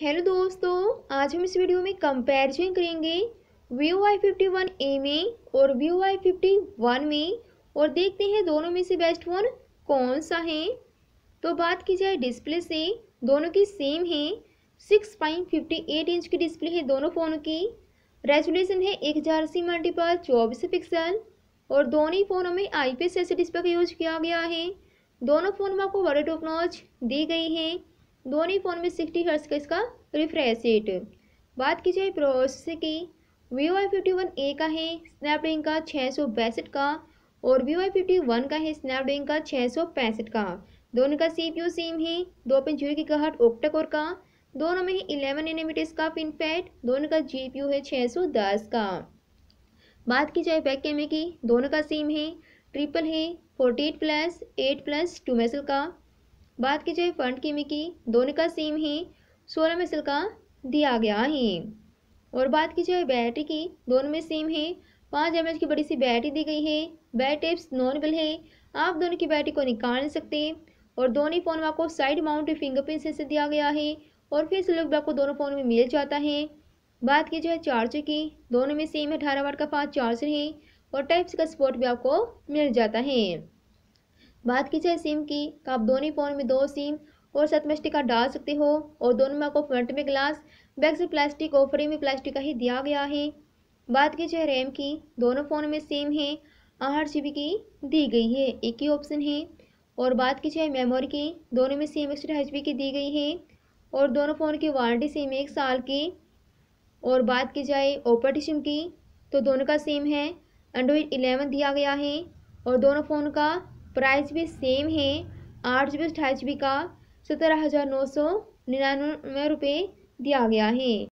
hello दोस्तों आज हम इस वीडियो में कंपैरिजन करेंगे Vivo Y fifty one A में और वीओ आई फिफ्टी वन में और देखते हैं दोनों में से बेस्ट फोन कौन सा है तो बात की जाए डिस्प्ले से दोनों की सेम है six point fifty eight inch की डिस्प्ले है दोनों फ़ोनों की रेजुलेशन है एक हज़ार अस्सी मल्टीपल चौबीस पिक्सल और दोनों ही फ़ोनों में आई पी एस डिस्प्ले का यूज किया गया है दोनों फ़ोन में आपको बड़े टोकनोज दी गई है दोनों ही फ़ोन में सिक्सटी हर्ट्स का इसका रिफ्रेश रेट बात की जाए प्रोसेसर की V Y fifty one A का है स्नैपड्रैगन का छः सौ बैसठ का और वी वाई फिफ्टी वन का है स्नैपड्रैगन का छः सौ पैंसठ का दोनों का सी पी यू सेम है दो पॉइंट जीरो की कहट ओक्टाकोर का दोनों में ही इलेवन एनिमीटर्स का पिन पैड दोनों का जी पी यू है छः सौ दस का बात की जाए बैक कैमरे की दोनों का सेम है ट्रिपल है forty eight plus eight plus two मेसल का बात की जाए फंड कीमी की दोनों का सेम ही सोलह मिसल का दिया गया है और बात की जाए बैटरी की दोनों में सेम है पाँच एम की बड़ी सी बैटरी दी गई है बैट टेप्स नॉनबल है आप दोनों की बैटरी को निकाल नहीं सकते और दोनों फ़ोन में आपको साइड माउंट फिंगरप्रिंट से दिया गया है और फिर स्लूब आपको दोनों फ़ोन में मिल जाता है बात की जाए चार्जर की दोनों में सेम अठारह वाट का फास्ट चार्जर है और टाइप्स का स्पोर्ट भी आपको मिल जाता है बात की जाए सिम की तो आप दोनों फ़ोन में दो सिम और सतमष्टी का डाल सकते हो और दोनों में आपको फ्रंट में ग्लास बैक से प्लास्टिक और फ्री में प्लास्टिक का ही दिया गया है बात की जाए रैम की दोनों फ़ोन में सेम है आठ जी की दी गई है एक ही ऑप्शन है और बात की जाए मेमोरी की दोनों में सेम एक्स्ट्रा एच की दी गई है और दोनों फ़ोन की वारंटी सेम एक साल की और बात की जाए ऑपरेटिव सिम की तो दोनों का सेम है एंड्रॉयड 11 दिया गया है और दोनों फ़ोन का प्राइस भी सेम है आठ जी बी अट्ठाईस जी बी का सत्रह हज़ार नौ सौ निन्यानवे रुपये दिया गया है